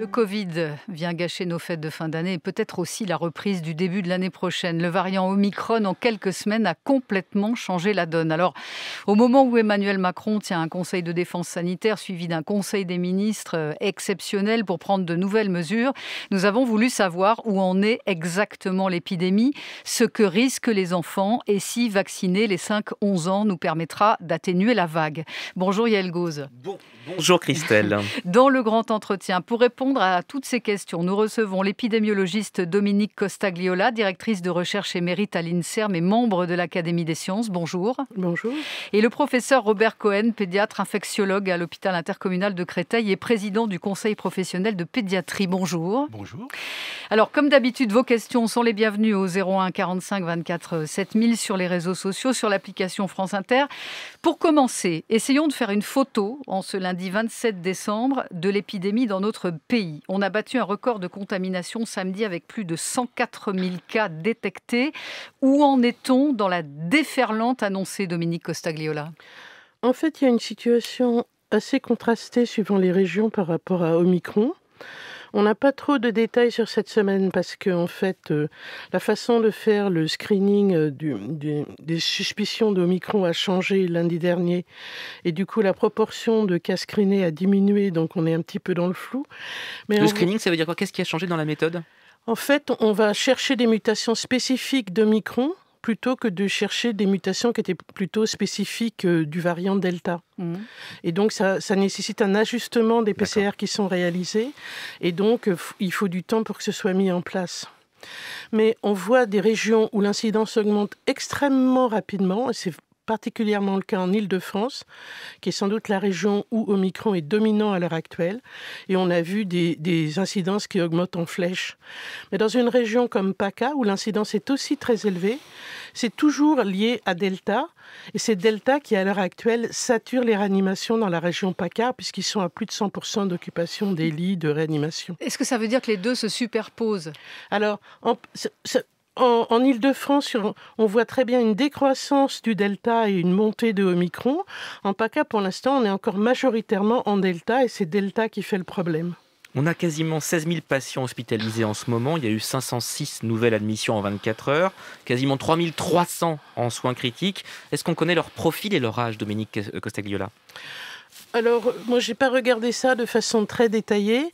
Le Covid vient gâcher nos fêtes de fin d'année et peut-être aussi la reprise du début de l'année prochaine. Le variant Omicron, en quelques semaines, a complètement changé la donne. Alors, au moment où Emmanuel Macron tient un conseil de défense sanitaire suivi d'un conseil des ministres euh, exceptionnel pour prendre de nouvelles mesures, nous avons voulu savoir où en est exactement l'épidémie, ce que risquent les enfants et si vacciner les 5-11 ans nous permettra d'atténuer la vague. Bonjour Yael Gauze. bonjour Christelle. Dans le grand entretien, pour répondre à toutes ces questions, nous recevons l'épidémiologiste Dominique Costagliola, directrice de recherche émérite à l'INSERM et membre de l'Académie des sciences. Bonjour. Bonjour. Et le professeur Robert Cohen, pédiatre infectiologue à l'hôpital intercommunal de Créteil et président du conseil professionnel de pédiatrie. Bonjour. Bonjour. Alors, comme d'habitude, vos questions sont les bienvenues au 01 45 24 7000 sur les réseaux sociaux, sur l'application France Inter. Pour commencer, essayons de faire une photo en ce lundi 27 décembre de l'épidémie dans notre pays. On a battu un record de contamination samedi avec plus de 104 000 cas détectés. Où en est-on dans la déferlante annoncée, Dominique Costagliola En fait, il y a une situation assez contrastée suivant les régions par rapport à Omicron. On n'a pas trop de détails sur cette semaine parce que, en fait, euh, la façon de faire le screening euh, des suspicions d'Omicron a changé lundi dernier. Et du coup, la proportion de cas screenés a diminué, donc on est un petit peu dans le flou. le screening, ça veut dire quoi Qu'est-ce qui a changé dans la méthode en fait, on va chercher des mutations spécifiques de plutôt que de chercher des mutations qui étaient plutôt spécifiques euh, du variant Delta. Mhm. Et donc, ça, ça, nécessite un ajustement des PCR qui sont réalisés. Et donc, euh, il faut du temps pour que ce soit mis en place. Mais on voit des régions où l'incidence augmente extrêmement rapidement, et c'est particulièrement le cas en Île-de-France, qui est sans doute la région où Omicron est dominant à l'heure actuelle, et on a vu des, incidences qui augmentent en flèche. Mais dans une région comme PACA, où l'incidence est aussi très élevée, c'est toujours lié à Delta, et c'est Delta qui, à l'heure actuelle, sature les réanimations dans la région PACA, puisqu'ils sont à plus de 100% d'occupation des lits de réanimation. Est-ce que ça veut dire que les deux se superposent Alors, en, Ile-de-France, on, voit très bien une décroissance du delta et une montée de Omicron. En PACA, pour l'instant, on est encore majoritairement en delta et c'est delta qui fait le problème. On a quasiment 16 000 patients hospitalisés en ce moment. Il y a eu 506 nouvelles admissions en 24 heures, quasiment 300 en soins critiques. Est-ce qu'on connaît leur profil et leur âge, Dominique Costagliola alors, moi, j'ai pas regardé ça de façon très détaillée.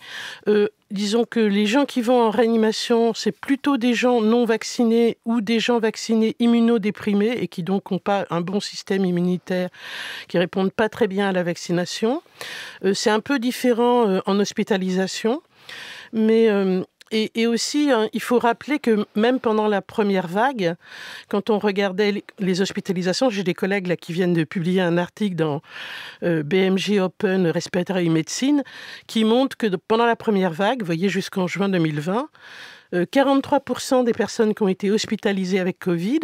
Euh, disons que les gens qui vont en réanimation, c'est plutôt des gens non vaccinés ou des gens vaccinés immunodéprimés et qui donc n'ont pas un bon système immunitaire, qui répondent pas très bien à la vaccination. Euh, c'est un peu différent euh, en hospitalisation. Mais et, aussi, hein, il faut rappeler que même pendant la première vague, quand on regardait les, hospitalisations, j'ai des collègues qui viennent de publier un article dans euh, BMJ Open Respiratory Medicine qui montre que pendant la première vague, vous voyez jusqu'en juin 2020, 43% euh, des personnes qui ont été hospitalisées avec Covid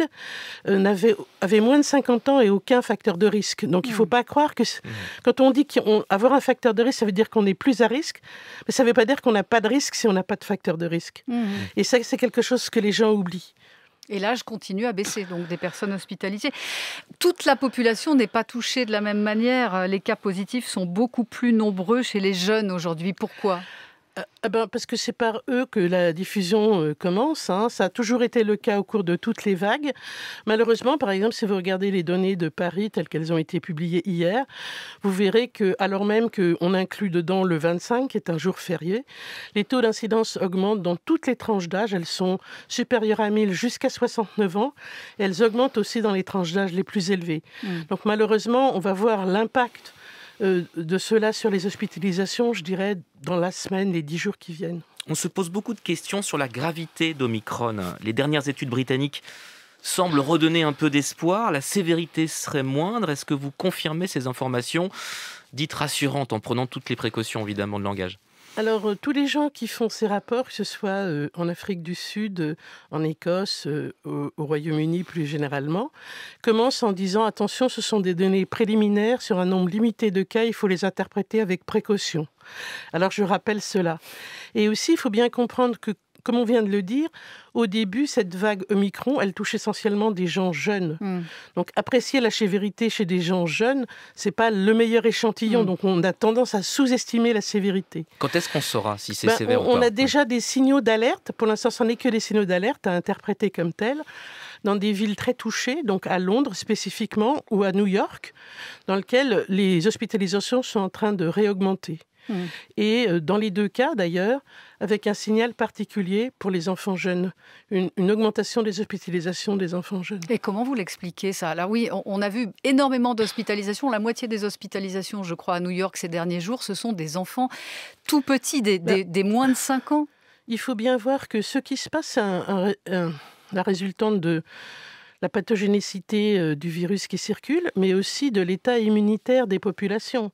euh, avaient, moins de 50 ans et aucun facteur de risque. Donc il ne faut hmm. pas croire que hmm. quand on dit qu'avoir un facteur de risque, ça veut dire qu'on est plus à risque, mais ça ne veut pas dire qu'on n'a pas de risque si on n'a pas de facteur de risque. Hmm. Et ça, c'est quelque chose que les gens oublient. Et l'âge continue à baisser, donc des personnes hospitalisées. Toute la population n'est pas touchée de la même manière. Les cas positifs sont beaucoup plus nombreux chez les jeunes aujourd'hui. Pourquoi euh, eh ben, parce que c'est par eux que la diffusion euh, commence. Hein. Ça a toujours été le cas au cours de toutes les vagues. Malheureusement, par exemple, si vous regardez les données de Paris telles qu'elles ont été publiées hier, vous verrez que, alors même qu'on inclut dedans le 25, qui est un jour férié, les taux d'incidence augmentent dans toutes les tranches d'âge. Elles sont supérieures à 1000 jusqu'à 69 ans. elles augmentent aussi dans les tranches d'âge les plus élevées. Mmh. Donc malheureusement, on va voir l'impact euh, de cela sur les hospitalisations, je dirais, dans la semaine, les dix jours qui viennent. On se pose beaucoup de questions sur la gravité d'Omicron. Les dernières études britanniques semblent redonner un peu d'espoir. La sévérité serait moindre. Est-ce que vous confirmez ces informations dites rassurantes en prenant toutes les précautions, évidemment, de langage alors, euh, tous les gens qui font ces rapports, que ce soit euh, en Afrique du Sud, euh, en Écosse, au, Royaume-Uni plus généralement, commencent en disant attention, ce sont des données préliminaires sur un nombre limité de cas, il faut les interpréter avec précaution. Alors, je rappelle cela. Et aussi, il faut bien comprendre que comme on vient de le dire, au début, cette vague Omicron, elle touche essentiellement des gens jeunes. Hmm. Donc apprécier la sévérité chez des gens jeunes, c'est pas le meilleur échantillon. Hmm. Donc on a tendance à sous-estimer la sévérité. Quand est-ce qu'on saura si c'est bah, sévère ou pas On a déjà des signaux d'alerte. Pour l'instant, ce n'est que des signaux d'alerte à interpréter comme tels dans des villes très touchées, donc à Londres spécifiquement ou à New York, dans lesquelles les hospitalisations sont en train de réaugmenter. Mm. Et euh, dans les deux cas, d'ailleurs, avec un signal particulier pour les enfants jeunes, une, augmentation des hospitalisations des enfants jeunes. Et comment vous l'expliquez ça Alors oui, on, a vu énormément d'hospitalisations. La moitié des hospitalisations, je crois, à New York ces derniers jours, ce sont des enfants tout petits, des, bah, moins de 5 ans. Il faut bien voir que ce qui se passe, est la résultante de la pathogénicité euh, du virus qui circule, mais aussi de l'état immunitaire des populations.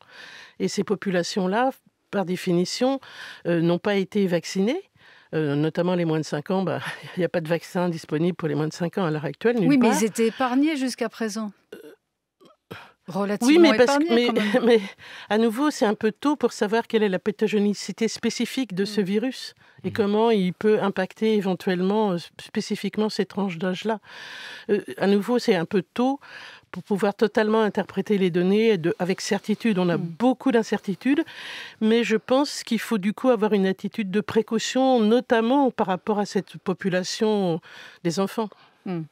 Et ces populations-là par définition, euh, n'ont pas été vaccinés. Euh, notamment les moins de 5 ans, bah, il n'y a pas de vaccin disponible pour les moins de 5 ans à l'heure actuelle. Oui, mais ils étaient épargnés jusqu'à présent oui, mais, à nouveau, c'est un peu tôt pour savoir quelle est la pathogénicité spécifique de ce mm. virus et mm. comment il peut impacter éventuellement, euh, spécifiquement, ces tranches d'âge-là. Euh, à nouveau, c'est un peu tôt pour pouvoir totalement interpréter les données de, avec certitude. On a mm. beaucoup d'incertitudes, mais je pense qu'il faut du coup avoir une attitude de précaution, notamment par rapport à cette population des enfants. Hmm.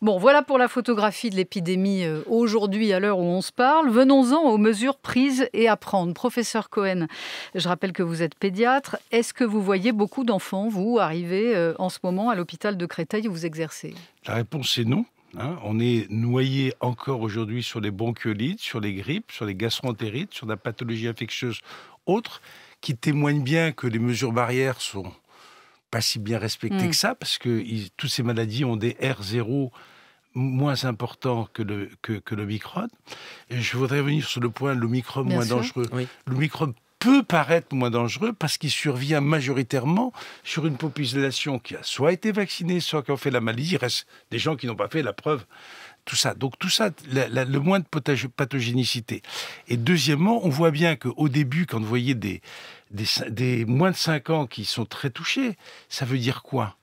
Bon, voilà pour la photographie de l'épidémie euh, aujourd'hui à l'heure où on se parle. Venons-en aux mesures prises et à prendre. Professeur Cohen, je rappelle que vous êtes pédiatre. Est-ce que vous voyez beaucoup d'enfants, vous, arriver euh, en ce moment à l'hôpital de Créteil où vous exercez La réponse est non. Hein. on est noyé encore aujourd'hui sur les bronchiolites, sur les grippes, sur les gastroentérites, sur la pathologie infectieuse autre, qui témoigne bien que les mesures barrières sont pas si bien respecté mm. que ça, parce que toutes ces maladies ont des R0 moins importants que le, que, le je voudrais revenir sur le point, le microne moins dangereux. Le peut paraître moins dangereux parce qu'il survient majoritairement sur une population qui a soit été vaccinée, soit qui a fait la maladie. Il reste des gens qui n'ont pas fait la preuve tout ça. Donc tout ça, le moins de pathogénicité. Et deuxièmement, on voit bien qu'au début, quand vous voyez des, des, moins de 5 ans qui sont très touchés, ça veut dire quoi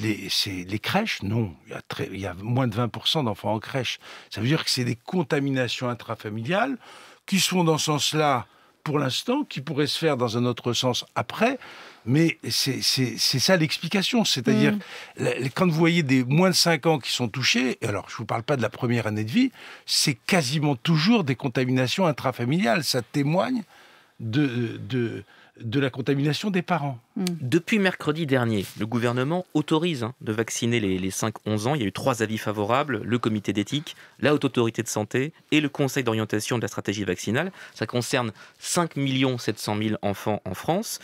les, les, crèches, non. Il y, a très, il y a moins de 20% d'enfants en crèche. Ça veut dire que c'est des contaminations intrafamiliales qui sont dans ce sens-là pour l'instant, qui pourrait se faire dans un autre sens après. Mais c'est ça l'explication. C'est-à-dire, mm. quand vous voyez des moins de 5 ans qui sont touchés, alors je ne vous parle pas de la première année de vie, c'est quasiment toujours des contaminations intrafamiliales. Ça témoigne de, de de la contamination des parents. Hmm. Depuis mercredi dernier, le gouvernement autorise hein, de vacciner les, les 5-11 ans. Il y a eu trois avis favorables, le comité d'éthique, la haute autorité de santé et le conseil d'orientation de la stratégie vaccinale. Ça concerne 5 700 000 enfants en France.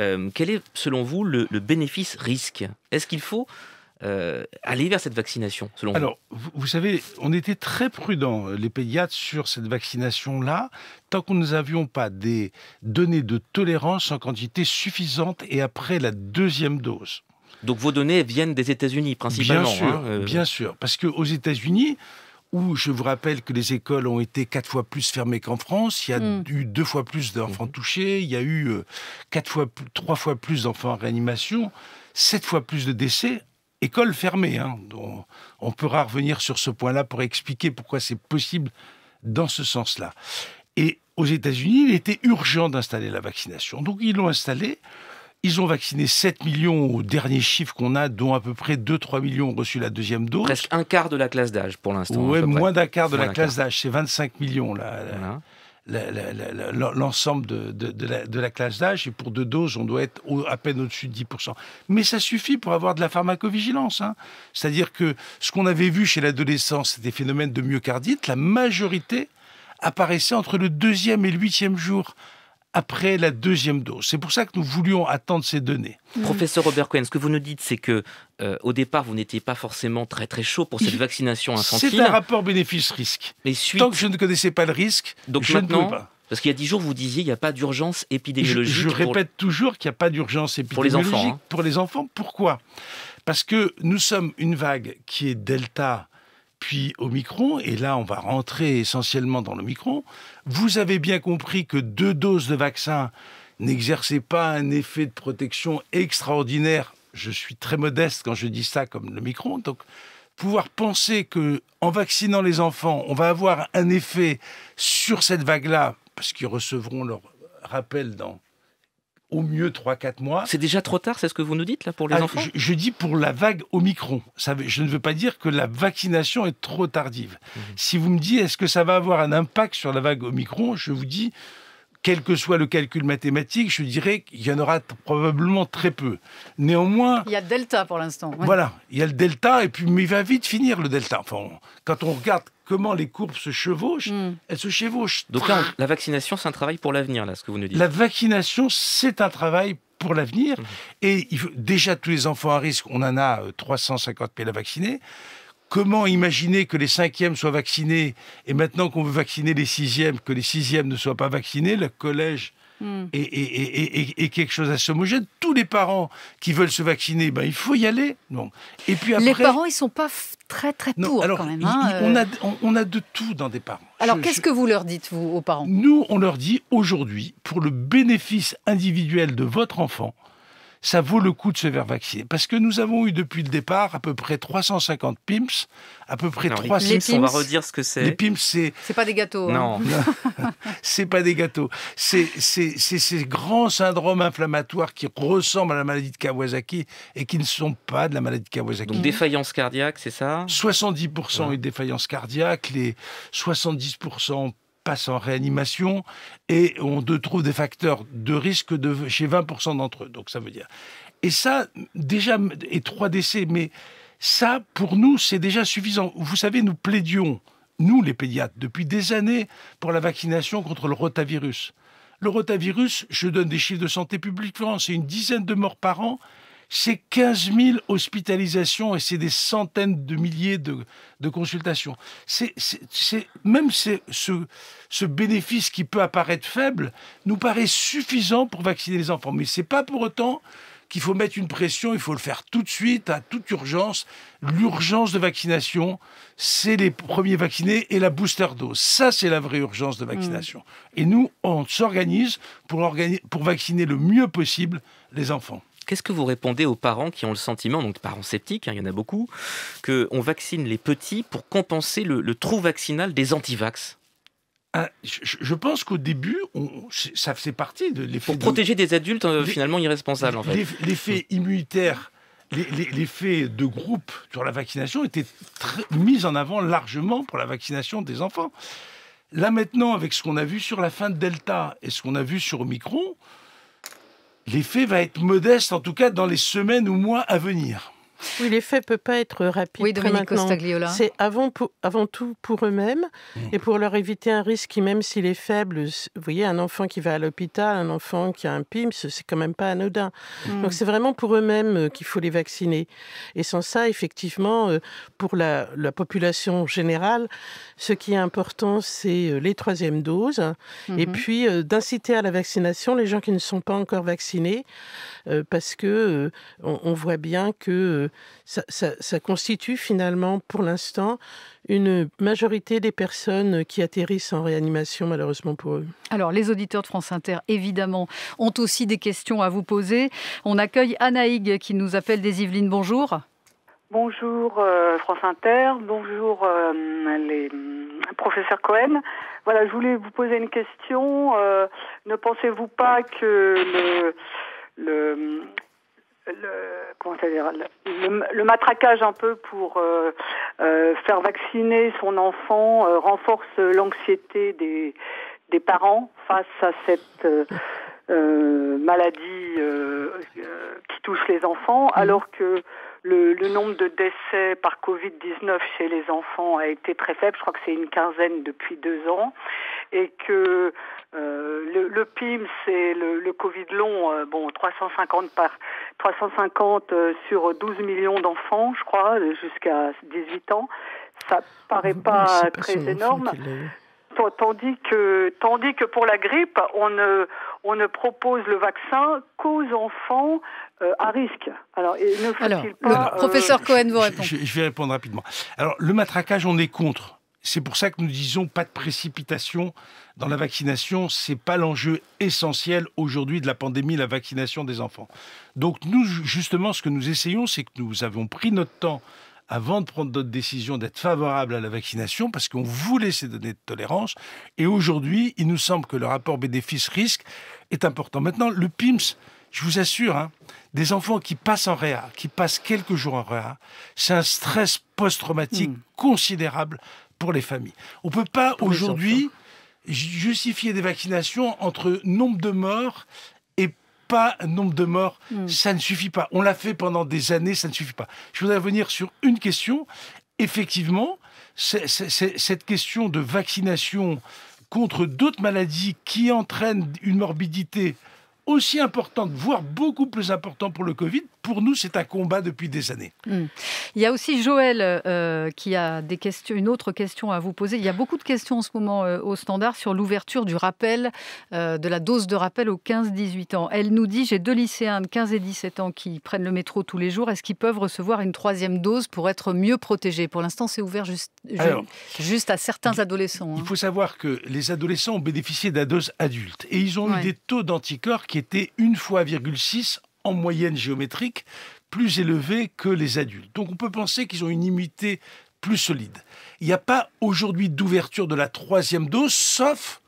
Euh, quel est, selon vous, le bénéfice-risque Est-ce qu'il faut euh, aller vers cette vaccination, selon Alors, vous savez, on était très prudents, euh, les pédiatres, sur cette vaccination-là, tant qu'on nous avions pas des données de tolérance en quantité suffisante et après la deuxième dose. Donc vos données viennent des États-Unis principalement. Bien sûr, hein, euh. bien sûr, parce que aux États-Unis, où je vous rappelle que les écoles ont été quatre fois plus fermées qu'en France, il y a mm. eu deux fois plus d'enfants mhm. touchés, il y a eu quatre fois, trois fois plus d'enfants en réanimation, sept fois plus de décès. École fermée, hein. on pourra revenir sur ce point-là pour expliquer pourquoi c'est possible dans ce sens-là. Et aux États-Unis, il était urgent d'installer la vaccination. Donc ils l'ont installée. Ils ont vacciné 7 millions au dernier chiffre qu'on a, dont à peu près 2-3 millions ont reçu la deuxième dose. Presque un quart de la classe d'âge pour l'instant. Oui, moins d'un quart de la classe d'âge, c'est 25 millions là l'ensemble de, la, classe d'âge. Et pour deux doses, on doit être à peine au-dessus de 10%. Mais ça suffit pour avoir de la pharmacovigilance. Hein. C'est-à-dire que ce qu'on avait vu chez l'adolescence, c'était des phénomènes de myocardite, la majorité apparaissait entre le deuxième et le huitième jour après la deuxième dose. C'est pour ça que nous voulions attendre ces données. Mm. Professeur Robert Cohen, ce que vous nous dites, c'est que euh, au départ, vous n'étiez pas forcément très très chaud pour cette vaccination infantile. C'est un rapport bénéfice-risque. Tant que je ne connaissais pas le risque, Donc je maintenant, ne pas. Parce qu'il y a dix jours, vous disiez il n'y a pas d'urgence épidémiologique. Je, répète toujours qu'il n'y a pas d'urgence épidémiologique pour les enfants. Hein. Pour les enfants pourquoi Parce que nous sommes une vague qui est delta puis au micron, et là on va rentrer essentiellement dans le micron, vous avez bien compris que deux doses de vaccin n'exerçaient pas un effet de protection extraordinaire. Je suis très modeste quand je dis ça comme le micron, donc pouvoir penser que en vaccinant les enfants, on va avoir un effet sur cette vague-là, parce qu'ils recevront leur rappel dans au mieux 3-4 mois. C'est déjà trop tard, c'est ce que vous nous dites là pour les ah, enfants je, dis pour la vague Omicron. je ne veux pas dire que la vaccination est trop tardive. Mhm. Si vous me dites est-ce que ça va avoir un impact sur la vague Omicron, je vous dis quel que soit le calcul mathématique, je dirais qu'il y en aura probablement très peu. Néanmoins... Il y a le delta pour l'instant. Voilà, il y a le delta, et puis, mais il va vite finir le delta. quand on regarde comment les courbes se chevauchent, hmm. elles se chevauchent. Donc la vaccination, c'est un travail pour l'avenir, là, ce que vous nous dites. La vaccination, c'est un travail pour l'avenir. Mhm. Et il déjà, tous les enfants à risque, on en a 350 euh, 000 à vacciner. Comment imaginer que les cinquièmes soient vaccinés et maintenant qu'on veut vacciner les sixièmes, que les sixièmes ne soient pas vaccinés Le collège hmm. est, quelque chose à homogène Tous les parents qui veulent se vacciner, ben, il faut y aller. Non. Et puis après, les parents, ils sont pas très très tours quand même. Hein, on, euh. a, on, a de tout dans des parents. Alors qu'est-ce que vous leur dites, vous, aux parents Nous, on leur dit aujourd'hui, pour le bénéfice individuel de votre enfant, ça vaut le coup de se faire vacciner. Parce que nous avons eu depuis le départ à peu près 350 PIMS, à peu près 300... Les on va redire ce que c'est. Les PIMS, c'est... C'est pas des gâteaux. Hein. Non. c'est pas des gâteaux. C'est ces grands syndromes inflammatoires qui ressemblent à la maladie de Kawasaki et qui ne sont pas de la maladie de Kawasaki. Donc défaillance cardiaque, c'est ça 70% une défaillance cardiaque, les 70% passent en réanimation et on trouve des facteurs de risque de, chez 20% d'entre eux. Donc ça veut dire. Et ça, déjà, et trois décès, mais ça, pour nous, c'est déjà suffisant. Vous savez, nous plaidions, nous les pédiatres, depuis des années pour la vaccination contre le rotavirus. Le rotavirus, je donne des chiffres de santé publique, c'est une dizaine de morts par an c'est 15 000 hospitalisations et c'est des centaines de milliers de, consultations. C'est, même ce, bénéfice qui peut apparaître faible nous paraît suffisant pour vacciner les enfants. Mais ce n'est pas pour autant qu'il faut mettre une pression, il faut le faire tout de suite, à toute urgence. L'urgence de vaccination, c'est les premiers vaccinés et la booster dose. Ça, c'est la vraie urgence de vaccination. Mm. Et nous, on s'organise pour vacciner le mieux possible les enfants. Qu'est-ce que vous répondez aux parents qui ont le sentiment, donc parents sceptiques, hein, il y en a beaucoup, qu'on vaccine les petits pour compenser le, trou vaccinal des antivax ah, je, pense qu'au début, ça faisait partie de l'effet. Pour protéger des adultes euh, finalement irresponsables, en fait. L'effet immunitaire, l'effet de groupe sur la vaccination était très, mis en avant largement pour la vaccination des enfants. Là maintenant, avec ce qu'on a vu sur la fin de Delta et ce qu'on a vu sur Omicron, l'effet va être modeste, en tout cas dans les semaines ou mois à venir. Oui, l'effet ne peut pas être rapide. Oui, C'est avant, avant tout pour eux-mêmes mmh. et pour leur éviter un risque qui, même s'il est faible, vous voyez, un enfant qui va à l'hôpital, un enfant qui a un PIMS, c'est quand même pas anodin. Mmh. Donc c'est vraiment pour eux-mêmes euh, qu'il faut les vacciner. Et sans ça, effectivement, euh, pour la, population générale, ce qui est important, c'est euh, les troisièmes doses mmh. et puis d'inciter à la vaccination les gens qui ne sont pas encore vaccinés parce que on, voit bien que ça, constitue finalement pour l'instant une majorité des personnes qui atterrissent en réanimation, malheureusement pour eux. Alors, les auditeurs de France Inter, évidemment, ont aussi des questions à vous poser. On accueille Anaïg qui nous appelle des Yvelines. Bonjour. Bonjour euh, France Inter, bonjour euh, les euh, professeurs Cohen. Voilà, je voulais vous poser une question. ne pensez-vous pas que le, le, comment ça dire, le, matraquage un peu pour euh, euh, faire vacciner son enfant euh, renforce l'anxiété des, des parents face à cette maladie qui touche les enfants, mhm. alors que le, le nombre de décès par Covid-19 chez les enfants a été très faible, je crois que c'est une quinzaine depuis deux ans et que euh, le, le, PIM, c'est le, Covid long, euh, bon, 350 par 350 euh, sur 12 millions d'enfants, je crois, jusqu'à 18 ans, ça paraît ah, pas, très énorme. Tandis que, tandis que pour la grippe, on ne, propose le vaccin qu'aux enfants à risque. Alors, pas, le professeur Cohen vous répond. Je, je, vais répondre rapidement. Alors, le matraquage, on est contre. C'est pour ça que nous disons pas de précipitation dans la vaccination. C'est pas l'enjeu essentiel aujourd'hui de la pandémie, la vaccination des enfants. Donc nous, justement, ce que nous essayons, c'est que nous avons pris notre temps avant de prendre notre décision d'être favorable à la vaccination parce qu'on voulait ces données de tolérance. Et aujourd'hui, il nous semble que le rapport bénéfice-risque est important. Maintenant, le PIMS, je vous assure, hein, des enfants qui passent en réa, qui passent quelques jours en réa, c'est un stress post-traumatique hmm. considérable les familles. On ne peut pas aujourd'hui justifier des vaccinations entre nombre de morts et pas nombre de morts. Hmm. Ça ne suffit pas. On l'a fait pendant des années, ça ne suffit pas. Je voudrais revenir sur une question. Effectivement, cette question de vaccination contre d'autres maladies qui entraînent une morbidité aussi importante, voire beaucoup plus importante pour le Covid. Pour nous, c'est un combat depuis des années. Hmm. Il y a aussi Joël euh, qui a des questions, une autre question à vous poser. Il y a beaucoup de questions en ce moment euh, au standard sur l'ouverture du rappel, euh, de la dose de rappel aux 15-18 ans. Elle nous dit, j'ai deux lycéens de 15 et 17 ans qui prennent le métro tous les jours. Est-ce qu'ils peuvent recevoir une troisième dose pour être mieux protégés Pour l'instant, c'est ouvert juste, juste à certains adolescents. Hein. Il faut savoir que les adolescents ont bénéficié de la dose adulte et ils ont eu des taux d'anticorps qui était une fois 6 en moyenne géométrique, plus élevée que les adultes. Donc on peut penser qu'ils ont une immunité plus solide. Il n'y a pas aujourd'hui d'ouverture de la troisième dose, sauf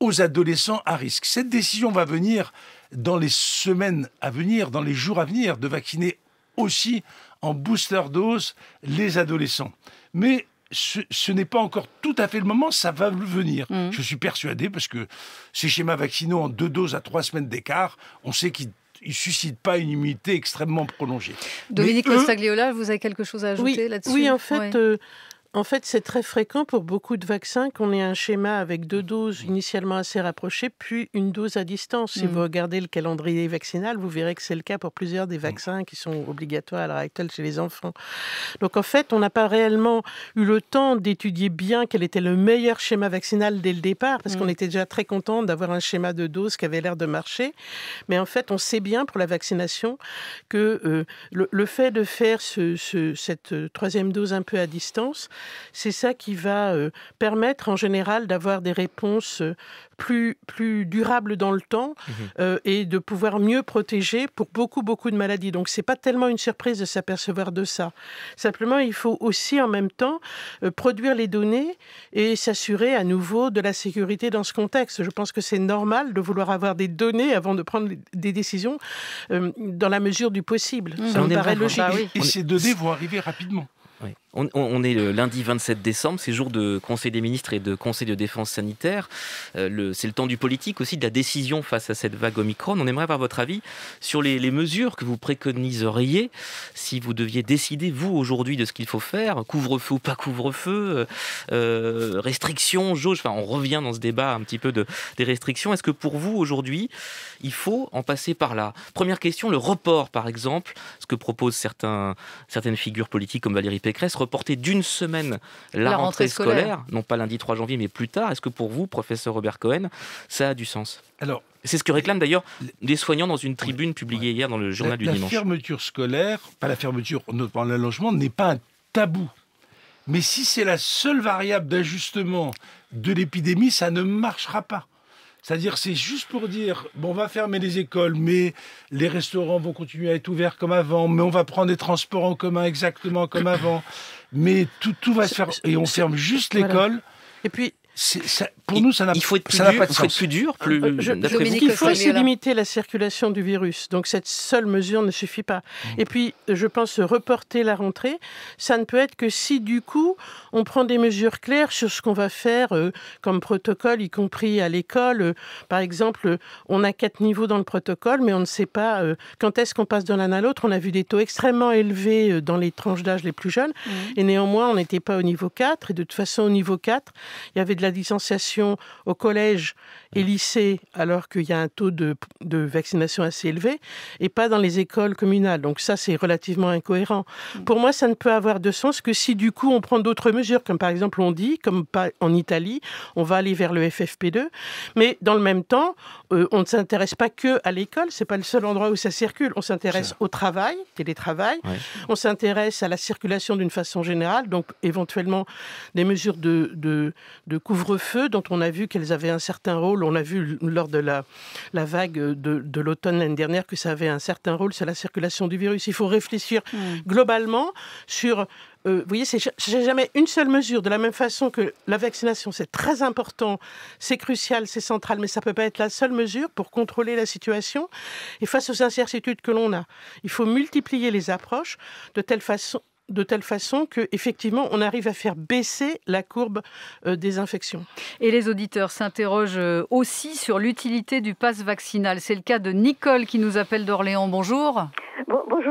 aux adolescents à risque. Cette décision va venir dans les semaines à venir, dans les jours à venir, de vacciner aussi en booster dose les adolescents. Mais ce, n'est pas encore tout à fait le moment, ça va venir. Mm. Je suis persuadé parce que ces schémas vaccinaux en deux doses à trois semaines d'écart, on sait qu'ils ne suscitent pas une immunité extrêmement prolongée. Dominique Castagliola, vous avez quelque chose à ajouter là-dessus Oui, en fait, euh, en fait, c'est très fréquent pour beaucoup de vaccins qu'on ait un schéma avec deux doses mmh. initialement assez rapprochées, puis une dose à distance. Si vous mmh. regardez le calendrier vaccinal, vous verrez que c'est le cas pour plusieurs des mmh. vaccins qui sont obligatoires à l'heure actuelle chez les enfants. Donc en fait, on n'a pas réellement eu le temps d'étudier bien quel était le meilleur schéma vaccinal dès le départ, parce qu'on était déjà très content d'avoir un schéma de doses qui avait l'air de marcher. Mais en fait, on sait bien pour la vaccination que euh, le, fait de faire cette euh, troisième dose un peu à distance, c'est ça qui va euh, permettre en général d'avoir des réponses euh, plus, durables dans le temps mmh euh, et de pouvoir mieux protéger pour beaucoup, beaucoup de maladies. Donc, ce n'est pas tellement une surprise de s'apercevoir de ça. Simplement, il faut aussi en même temps produire les données et s'assurer à nouveau de la sécurité dans ce contexte. Je pense que c'est normal de vouloir avoir des données avant de prendre des décisions dans la mesure du possible. Mmh. Ça me paraît logique. Bah et ces données vont arriver rapidement. On, est lundi 27 décembre, c'est jour de Conseil des ministres et de Conseil de défense sanitaire. Euh, c'est le temps du politique aussi, de la décision face à cette vague Omicron. On aimerait avoir votre avis sur les, mesures que vous préconiseriez si vous deviez décider, vous, aujourd'hui, de ce qu'il faut faire. Couvre-feu ou pas couvre-feu, euh, euh, restrictions, jauge. Enfin, on revient dans ce débat un petit peu de, des restrictions. Est-ce que pour vous, aujourd'hui, il faut en passer par là Première question, le report, par exemple, ce que proposent certaines figures politiques comme Valérie Pécresse porter d'une semaine la, rentrée, scolaire. non pas lundi 3 janvier, mais plus tard. Est-ce que pour vous, professeur Robert Cohen, ça a du sens Alors, c'est ce que réclament d'ailleurs des soignants dans une tribune publiée hier dans le journal du dimanche. La fermeture scolaire, pas la fermeture, notamment l'allongement, n'est pas un tabou. Mais si c'est la seule variable d'ajustement de l'épidémie, ça ne marchera pas. C'est-à-dire, c'est juste pour dire, bon, on va fermer les écoles, mais les restaurants vont continuer à être ouverts comme avant, mais on va prendre les transports en commun exactement comme avant mais tout, tout va se faire. Et on ferme juste l'école. Et puis, pour nous, ça n'a pas, faut plus dur, plus ce euh, qu'il faut, c'est limiter la circulation du virus. Donc cette seule mesure ne suffit pas. Mm. Et puis, je pense reporter la rentrée, ça ne peut être que si du coup on prend des mesures claires sur ce qu'on va faire euh, comme protocole, y compris à l'école. Euh, par exemple, on a quatre niveaux dans le protocole, mais on ne sait pas quand est-ce qu'on passe de l'un à l'autre. On a vu des taux extrêmement élevés dans les tranches d'âge les plus jeunes, mm. et néanmoins, on n'était pas au niveau 4. Et de toute façon, au niveau 4, il y avait de la distanciation au collège et lycée, alors qu'il y a un taux de, vaccination assez élevé, et pas dans les écoles communales. Donc ça, c'est relativement incohérent. Mm. Pour moi, ça ne peut avoir de sens que si du coup on prend d'autres mesures, comme par exemple on dit, comme en Italie, on va aller vers le FFP2, mais dans le même temps, euh, on ne s'intéresse pas que à l'école, c'est pas le seul endroit où ça circule. On s'intéresse au travail, télétravail, on s'intéresse à la circulation d'une façon générale, donc éventuellement des mesures de, de, de couvre-feu dont on a vu qu'elles avaient un certain rôle. On a vu lors de la, la vague de, l'automne l'année dernière que ça avait un certain rôle c'est la circulation du virus. Il faut réfléchir mm. globalement sur euh, vous voyez, c'est jamais une seule mesure. De la même façon que la vaccination, c'est très important, c'est crucial, c'est central, mais ça peut pas être la seule mesure pour contrôler la situation. Et face aux incertitudes que l'on a, il faut multiplier les approches de telle façon, de telle façon que effectivement on arrive à faire baisser la courbe euh, des infections. Et les auditeurs s'interrogent euh, aussi sur l'utilité du passe vaccinal. C'est le cas de Nicole qui nous appelle d'Orléans. Bonjour.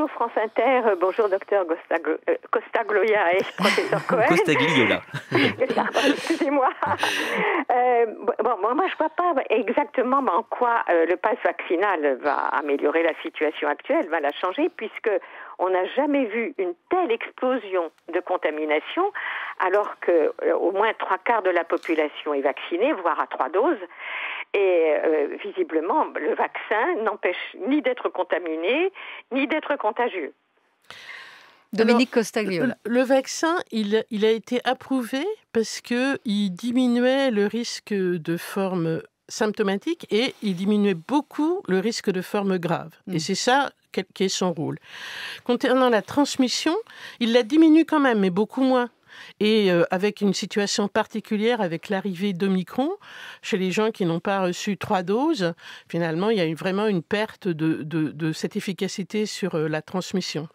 France Inter, euh, bonjour docteur Gloria euh, et professeur Cohen. Costagliola. Excusez-moi. Euh, bon, moi, je ne vois pas exactement en quoi le pass vaccinal va améliorer la situation actuelle, va la changer, puisque on n'a jamais vu une telle explosion de contamination, alors que au moins trois quarts de la population est vaccinée, voire à trois doses. Et euh, visiblement, le vaccin n'empêche ni d'être contaminé, ni d'être contagieux. Dominique Costagliola. Le, vaccin, il, a été approuvé parce qu'il diminuait le risque de forme symptomatique et il diminuait beaucoup le risque de forme grave. Et mm. c'est ça qui est son rôle. Concernant la transmission, il la diminue quand même, mais beaucoup moins et euh, avec une situation particulière avec l'arrivée d'Omicron, chez les gens qui n'ont pas reçu trois doses, finalement, il y a eu vraiment une perte de, cette efficacité sur euh, la transmission.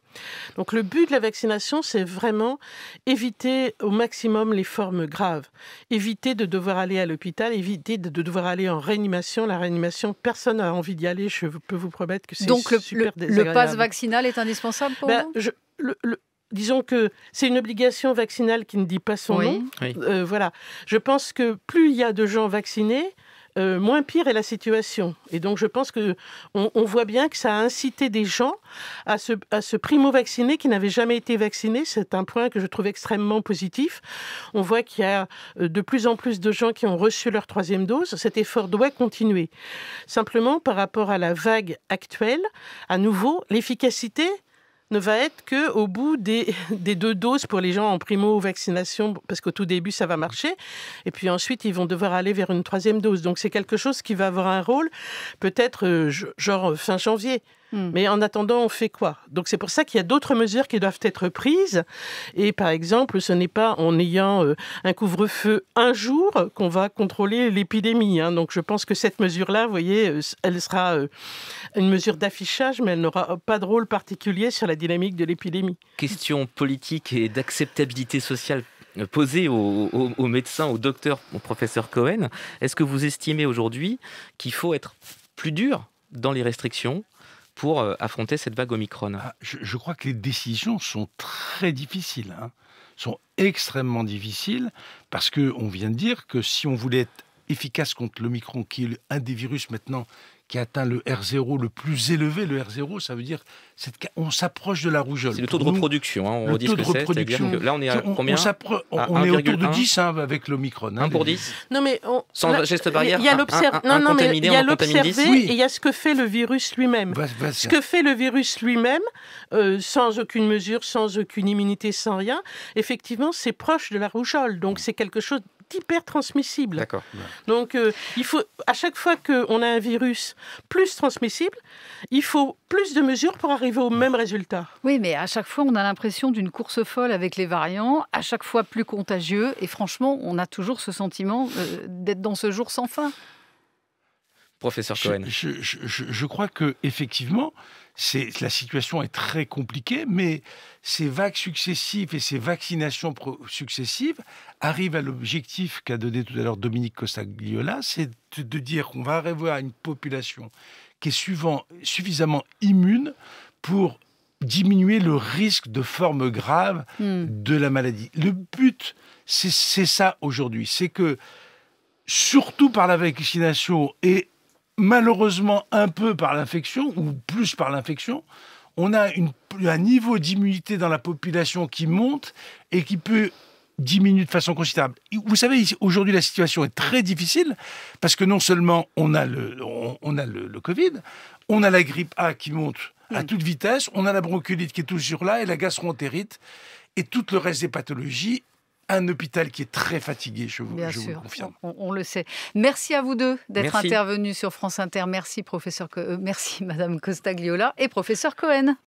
Donc le but de la vaccination, c'est vraiment éviter au maximum les formes graves, éviter de devoir aller à l'hôpital, éviter de devoir aller en réanimation. La réanimation, personne n'a envie d'y aller, je peux vous promettre que c'est super le, Donc le passe vaccinal est indispensable pour ben, vous disons que c'est une obligation vaccinale qui ne dit pas son nom. Euh, voilà. Je pense que plus il y a de gens vaccinés, euh, moins pire est la situation. Et donc, je pense que on, voit bien que ça a incité des gens à se, à se primo-vacciner qui n'avaient jamais été vaccinés. C'est un point que je trouve extrêmement positif. On voit qu'il y a euh, de plus en plus de gens qui ont reçu leur troisième dose. Cet effort doit continuer. Simplement, par rapport à la vague actuelle, à nouveau, l'efficacité ne va être qu'au bout des, deux doses pour les gens en primo-vaccination, parce qu'au tout début, ça va marcher. Et puis ensuite, ils vont devoir aller vers une troisième dose. Donc c'est quelque chose qui va avoir un rôle, peut-être euh, genre euh, fin janvier. Hmm. Mais en attendant, on fait quoi Donc c'est pour ça qu'il y a d'autres mesures qui doivent être prises. Et par exemple, ce n'est pas en ayant euh, un couvre-feu un jour qu'on va contrôler l'épidémie. Hein. Donc je pense que cette mesure-là, vous voyez, euh, elle sera euh, une mesure d'affichage, mais elle n'aura pas de rôle particulier sur la dynamique de l'épidémie. Question politique et d'acceptabilité sociale posée aux, aux, médecins, aux docteurs, au professeur Cohen. Est-ce que vous estimez aujourd'hui qu'il faut être plus dur dans les restrictions pour euh, affronter cette vague Omicron ah, je, crois que les décisions sont très difficiles, hein. sont extrêmement difficiles, parce qu'on vient de dire que si on voulait être efficace contre l'Omicron, qui est un des virus maintenant qui atteint le R0 le plus élevé. Le R0, ça veut dire on s'approche de la rougeole. C'est le taux de reproduction. Hein, on le taux de reproduction. là, on est à combien On, est autour de 10 hein, avec l'Omicron. Hein, pour 10 Non, mais Sans geste barrière, il y a l'observé et il y a ce que fait le virus lui-même. ce que fait le virus lui-même, euh, sans aucune mesure, sans aucune immunité, sans rien, effectivement, c'est proche de la rougeole. Donc, c'est quelque chose hyper transmissible. Donc, euh, il faut, à chaque fois qu'on a un virus plus transmissible, il faut plus de mesures pour arriver au même résultat. Oui, mais à chaque fois, on a l'impression d'une course folle avec les variants, à chaque fois plus contagieux. Et franchement, on a toujours ce sentiment euh, d'être dans ce jour sans fin. Professeur Cohen. Je, crois que effectivement, la situation est très compliquée, mais ces vagues successives et ces vaccinations successives arrivent à l'objectif qu'a donné tout à l'heure Dominique Costagliola, c'est de dire qu'on va arriver à une population qui est suffisamment immune pour diminuer le risque de forme grave hmm. de la maladie. Le but, c'est ça aujourd'hui, c'est que surtout par la vaccination et malheureusement un peu par l'infection, ou plus par l'infection, on a un niveau d'immunité dans la population qui monte et qui peut diminuer de façon considérable. Vous savez, aujourd'hui, la situation est très difficile parce que non seulement on a le, on, a le, le Covid, on a la grippe A qui monte à mm. toute vitesse, on a la bronchiolite qui est toujours là et la gastroentérite et tout le reste des pathologies un hôpital qui est très fatigué, je vous, le confirme. On, le sait. Merci à vous deux d'être intervenus sur France Inter. Merci, professeur, euh, merci, Madame Costagliola et professeur Cohen.